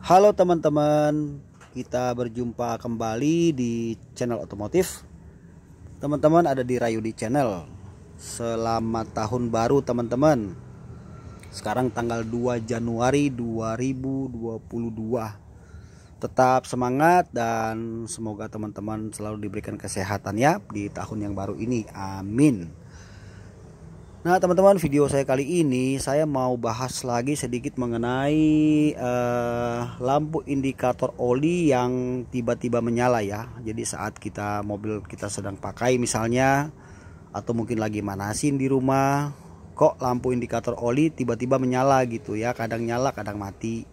Halo teman-teman, kita berjumpa kembali di channel otomotif. Teman-teman ada di Rayudi Channel. Selamat tahun baru teman-teman. Sekarang tanggal 2 Januari 2022. Tetap semangat dan semoga teman-teman selalu diberikan kesehatan ya di tahun yang baru ini. Amin. Nah, teman-teman, video saya kali ini saya mau bahas lagi sedikit mengenai uh, lampu indikator oli yang tiba-tiba menyala ya. Jadi saat kita mobil kita sedang pakai misalnya atau mungkin lagi manasin di rumah, kok lampu indikator oli tiba-tiba menyala gitu ya. Kadang nyala, kadang mati.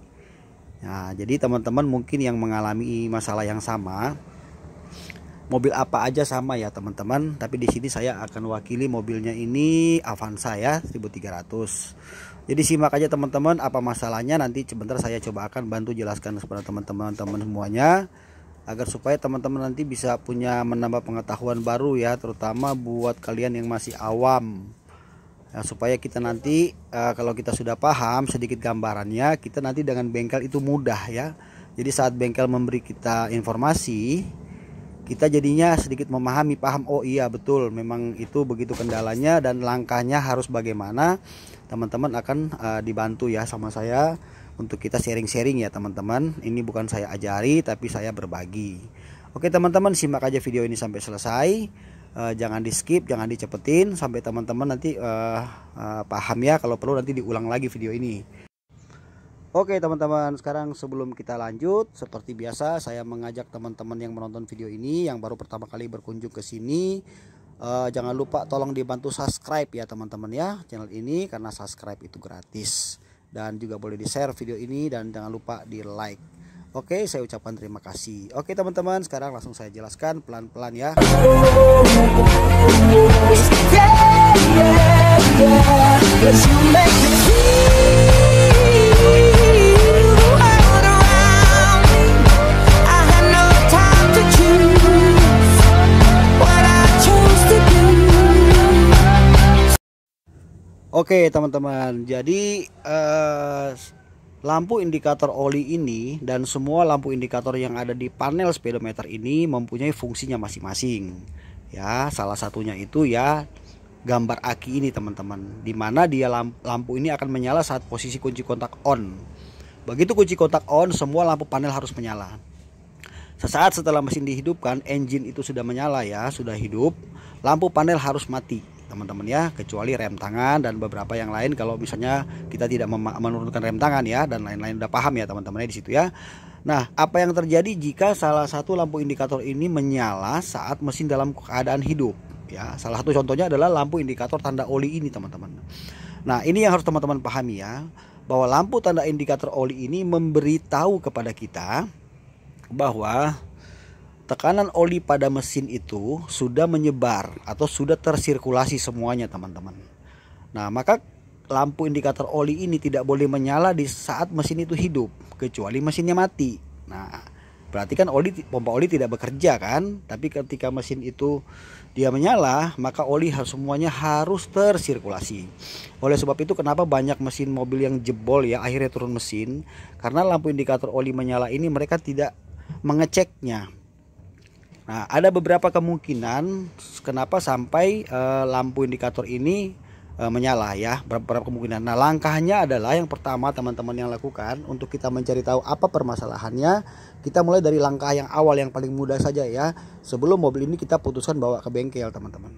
Nah, jadi teman-teman mungkin yang mengalami masalah yang sama, mobil apa aja sama ya teman-teman tapi di sini saya akan wakili mobilnya ini Avanza ya 1300 jadi simak aja teman-teman apa masalahnya nanti sebentar saya coba akan bantu jelaskan kepada teman-teman teman semuanya agar supaya teman-teman nanti bisa punya menambah pengetahuan baru ya terutama buat kalian yang masih awam Nah, supaya kita nanti uh, kalau kita sudah paham sedikit gambarannya kita nanti dengan bengkel itu mudah ya jadi saat bengkel memberi kita informasi kita jadinya sedikit memahami paham oh iya betul memang itu begitu kendalanya dan langkahnya harus bagaimana teman-teman akan uh, dibantu ya sama saya untuk kita sharing-sharing ya teman-teman ini bukan saya ajari tapi saya berbagi oke teman-teman simak aja video ini sampai selesai uh, jangan di skip jangan dicepetin sampai teman-teman nanti uh, uh, paham ya kalau perlu nanti diulang lagi video ini Oke teman-teman, sekarang sebelum kita lanjut, seperti biasa saya mengajak teman-teman yang menonton video ini yang baru pertama kali berkunjung ke sini, uh, jangan lupa tolong dibantu subscribe ya teman-teman ya channel ini karena subscribe itu gratis dan juga boleh di-share video ini dan jangan lupa di-like. Oke, saya ucapkan terima kasih. Oke teman-teman, sekarang langsung saya jelaskan pelan-pelan ya. Oke teman-teman, jadi uh, lampu indikator oli ini dan semua lampu indikator yang ada di panel speedometer ini mempunyai fungsinya masing-masing. Ya, salah satunya itu ya gambar aki ini teman-teman, dimana dia lampu ini akan menyala saat posisi kunci kontak on. Begitu kunci kontak on, semua lampu panel harus menyala. Sesaat setelah mesin dihidupkan, engine itu sudah menyala ya, sudah hidup, lampu panel harus mati teman-teman ya kecuali rem tangan dan beberapa yang lain kalau misalnya kita tidak menurunkan rem tangan ya dan lain-lain udah paham ya teman-teman ya di situ ya Nah, apa yang terjadi jika salah satu lampu indikator ini menyala saat mesin dalam keadaan hidup? Ya, salah satu contohnya adalah lampu indikator tanda oli ini, teman-teman. Nah, ini yang harus teman-teman pahami ya, bahwa lampu tanda indikator oli ini memberitahu kepada kita bahwa tekanan oli pada mesin itu sudah menyebar atau sudah tersirkulasi semuanya teman-teman. Nah maka lampu indikator oli ini tidak boleh menyala di saat mesin itu hidup kecuali mesinnya mati. Nah berarti kan oli pompa oli tidak bekerja kan? Tapi ketika mesin itu dia menyala maka oli semuanya harus tersirkulasi. Oleh sebab itu kenapa banyak mesin mobil yang jebol ya akhirnya turun mesin karena lampu indikator oli menyala ini mereka tidak mengeceknya Nah, ada beberapa kemungkinan kenapa sampai uh, lampu indikator ini uh, menyala ya, beberapa kemungkinan. Nah, langkahnya adalah yang pertama teman-teman yang lakukan untuk kita mencari tahu apa permasalahannya, kita mulai dari langkah yang awal yang paling mudah saja ya. Sebelum mobil ini kita putuskan bawa ke bengkel, teman-teman.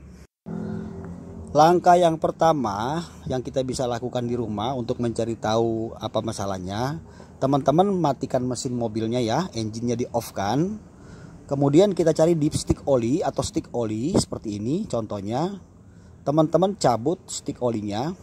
Langkah yang pertama yang kita bisa lakukan di rumah untuk mencari tahu apa masalahnya, teman-teman matikan mesin mobilnya ya, engine-nya di off kan, Kemudian kita cari dipstick oli atau stick oli seperti ini contohnya. Teman-teman cabut stick olinya.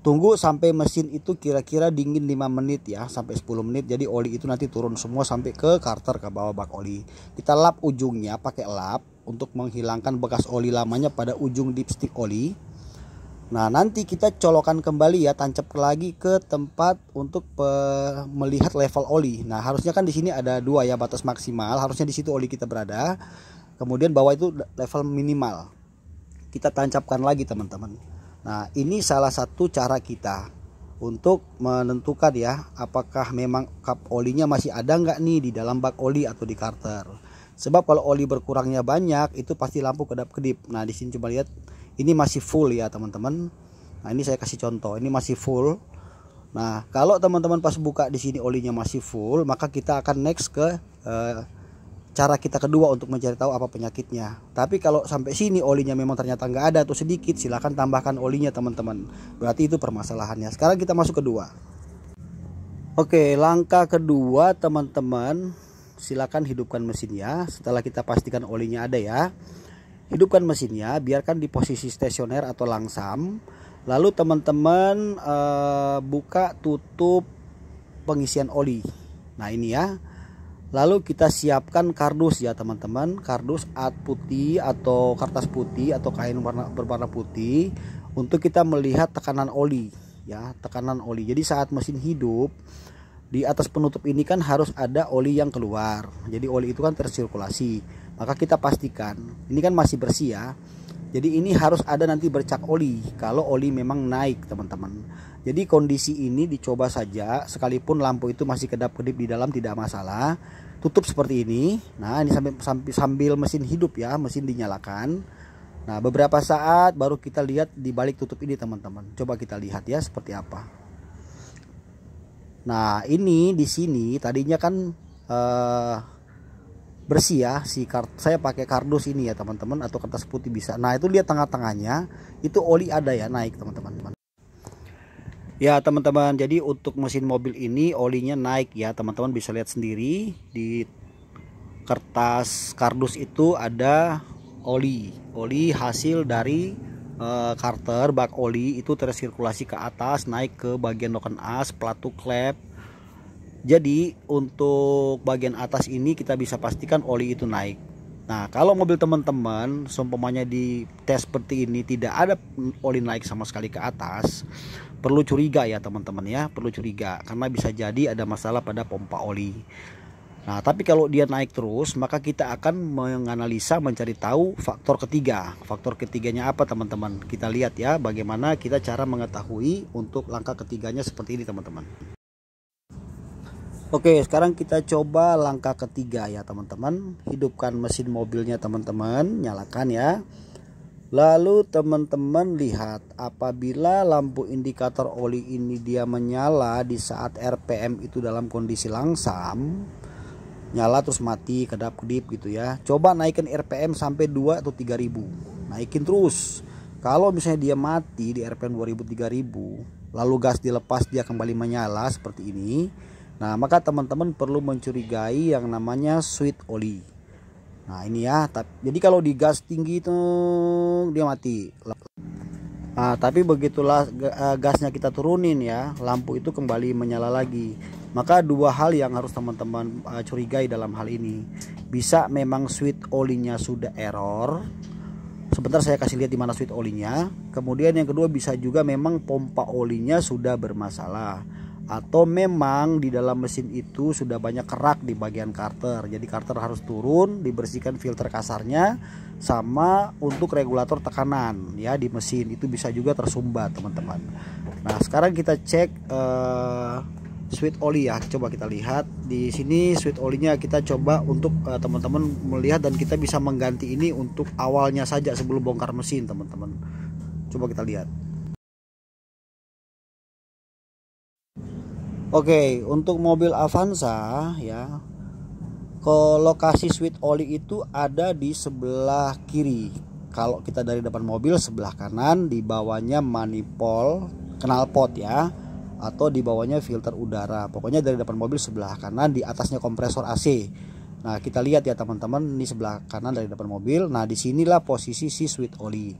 Tunggu sampai mesin itu kira-kira dingin 5 menit ya, sampai 10 menit. Jadi oli itu nanti turun semua sampai ke karter ke bawah bak oli. Kita lap ujungnya pakai lap untuk menghilangkan bekas oli lamanya pada ujung dipstick oli Nah, nanti kita colokan kembali ya, tancap lagi ke tempat untuk melihat level oli. Nah, harusnya kan di sini ada dua ya batas maksimal, harusnya di situ oli kita berada. Kemudian bawah itu level minimal. Kita tancapkan lagi, teman-teman. Nah, ini salah satu cara kita untuk menentukan ya apakah memang kap olinya masih ada nggak nih di dalam bak oli atau di karter. Sebab kalau oli berkurangnya banyak itu pasti lampu kedap-kedip. Nah, di sini coba lihat ini masih full ya teman-teman nah ini saya kasih contoh ini masih full nah kalau teman-teman pas buka di sini olinya masih full maka kita akan next ke eh, cara kita kedua untuk mencari tahu apa penyakitnya tapi kalau sampai sini olinya memang ternyata nggak ada atau sedikit silahkan tambahkan olinya teman-teman berarti itu permasalahannya sekarang kita masuk kedua Oke langkah kedua teman-teman silahkan hidupkan mesinnya setelah kita pastikan olinya ada ya hidupkan mesinnya biarkan di posisi stasioner atau langsam lalu teman-teman eh, buka tutup pengisian oli nah ini ya lalu kita siapkan kardus ya teman-teman kardus at putih atau kertas putih atau kain warna berwarna putih untuk kita melihat tekanan oli ya tekanan oli jadi saat mesin hidup di atas penutup ini kan harus ada oli yang keluar jadi oli itu kan tersirkulasi maka kita pastikan ini kan masih bersih ya jadi ini harus ada nanti bercak oli kalau oli memang naik teman-teman. Jadi kondisi ini dicoba saja sekalipun lampu itu masih kedap-kedip di dalam tidak masalah. Tutup seperti ini. Nah, ini sambil, sambil sambil mesin hidup ya, mesin dinyalakan. Nah, beberapa saat baru kita lihat di balik tutup ini teman-teman. Coba kita lihat ya seperti apa. Nah, ini di sini tadinya kan eh bersih ya si kart saya pakai kardus ini ya teman-teman atau kertas putih bisa nah itu lihat tengah-tengahnya itu oli ada ya naik teman-teman Ya teman-teman jadi untuk mesin mobil ini olinya naik ya teman-teman bisa lihat sendiri di kertas kardus itu ada oli oli hasil dari Carter eh, bak oli itu tersirkulasi ke atas naik ke bagian noken as pelatuk klep jadi untuk bagian atas ini kita bisa pastikan oli itu naik. Nah kalau mobil teman-teman seumpamanya di tes seperti ini tidak ada oli naik sama sekali ke atas perlu curiga ya teman-teman ya perlu curiga karena bisa jadi ada masalah pada pompa oli. Nah tapi kalau dia naik terus maka kita akan menganalisa mencari tahu faktor ketiga Faktor ketiganya apa teman-teman Kita lihat ya bagaimana kita cara mengetahui untuk langkah ketiganya seperti ini teman-teman Oke, sekarang kita coba langkah ketiga ya, teman-teman. Hidupkan mesin mobilnya, teman-teman. Nyalakan ya. Lalu teman-teman lihat apabila lampu indikator oli ini dia menyala di saat RPM itu dalam kondisi langsam nyala terus mati kedap-kedip gitu ya. Coba naikin RPM sampai 2 atau 3000. Naikin terus. Kalau misalnya dia mati di RPM 2000 3000, lalu gas dilepas dia kembali menyala seperti ini Nah, maka teman-teman perlu mencurigai yang namanya sweet oli. Nah, ini ya. Tapi, Jadi kalau di gas tinggi itu dia mati. Nah, tapi begitulah eh, gasnya kita turunin ya, lampu itu kembali menyala lagi. Maka dua hal yang harus teman-teman eh, curigai dalam hal ini. Bisa memang sweet olinya sudah error. Sebentar saya kasih lihat di mana sweet olinya. Kemudian yang kedua bisa juga memang pompa olinya sudah bermasalah atau memang di dalam mesin itu sudah banyak kerak di bagian karter jadi karter harus turun dibersihkan filter kasarnya sama untuk regulator tekanan ya di mesin itu bisa juga tersumbat teman-teman nah sekarang kita cek uh, sweet oli ya coba kita lihat di sini sweet olinya kita coba untuk eh, teman-teman melihat dan kita bisa mengganti ini untuk awalnya saja sebelum bongkar mesin teman-teman coba kita lihat Oke, untuk mobil Avanza ya. Ke lokasi sweet oli itu ada di sebelah kiri. Kalau kita dari depan mobil sebelah kanan di bawahnya manifold knalpot ya atau di bawahnya filter udara. Pokoknya dari depan mobil sebelah kanan di atasnya kompresor AC. Nah, kita lihat ya teman-teman, di sebelah kanan dari depan mobil. Nah, disinilah posisi si sweet oli.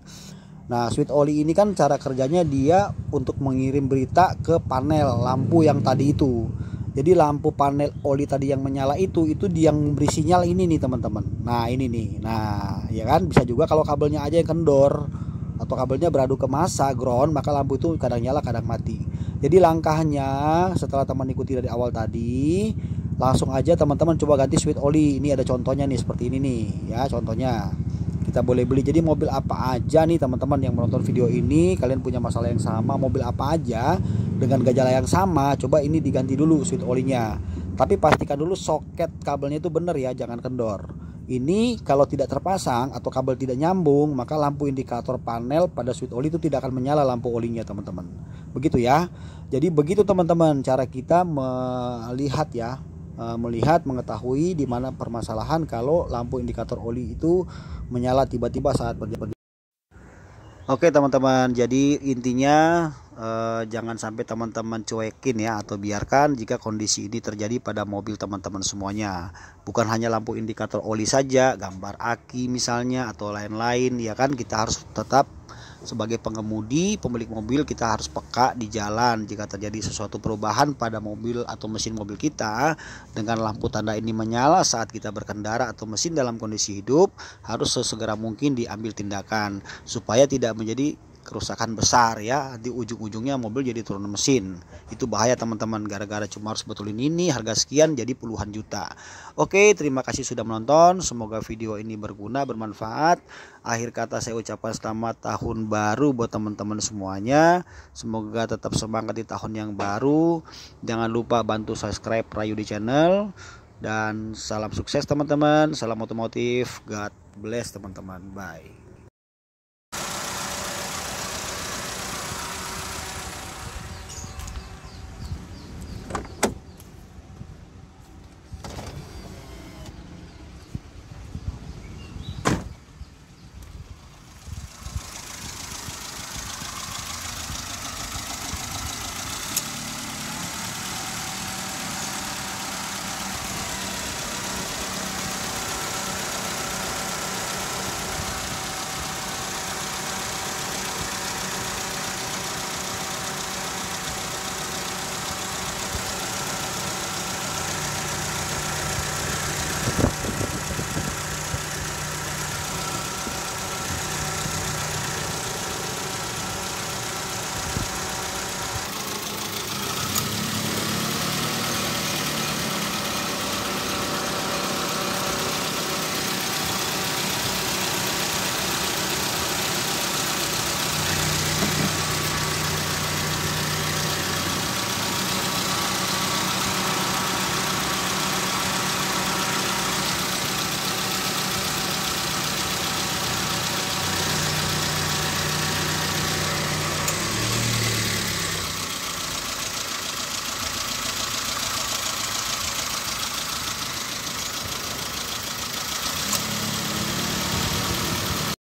Nah, Sweet Oli ini kan cara kerjanya dia untuk mengirim berita ke panel lampu yang tadi itu. Jadi lampu panel oli tadi yang menyala itu itu dia yang beri sinyal ini nih teman-teman. Nah ini nih, nah ya kan bisa juga kalau kabelnya aja yang kendor atau kabelnya beradu ke masa ground maka lampu itu kadang nyala kadang mati. Jadi langkahnya setelah teman ikuti dari awal tadi langsung aja teman-teman coba ganti sweet oli. Ini ada contohnya nih seperti ini nih ya contohnya kita boleh beli jadi mobil apa aja nih teman-teman yang menonton video ini kalian punya masalah yang sama mobil apa aja dengan gejala yang sama coba ini diganti dulu sweet olinya tapi pastikan dulu soket kabelnya itu bener ya jangan kendor ini kalau tidak terpasang atau kabel tidak nyambung maka lampu indikator panel pada switch oli itu tidak akan menyala lampu olinya teman-teman begitu ya jadi begitu teman-teman cara kita melihat ya Eh, melihat mengetahui di mana permasalahan kalau lampu indikator oli itu menyala tiba-tiba saat berjalan. Oke teman-teman, jadi intinya eh, jangan sampai teman-teman cuekin ya atau biarkan jika kondisi ini terjadi pada mobil teman-teman semuanya. Bukan hanya lampu indikator oli saja, gambar aki misalnya atau lain-lain ya kan kita harus tetap sebagai pengemudi, pemilik mobil kita harus peka di jalan jika terjadi sesuatu perubahan pada mobil atau mesin mobil kita dengan lampu tanda ini menyala saat kita berkendara atau mesin dalam kondisi hidup harus sesegera mungkin diambil tindakan supaya tidak menjadi kerusakan besar ya di ujung-ujungnya mobil jadi turun mesin itu bahaya teman-teman gara-gara cuma harus betulin ini harga sekian jadi puluhan juta oke terima kasih sudah menonton semoga video ini berguna bermanfaat akhir kata saya ucapkan selamat tahun baru buat teman-teman semuanya semoga tetap semangat di tahun yang baru jangan lupa bantu subscribe Rayu di channel dan salam sukses teman-teman salam otomotif God bless teman-teman bye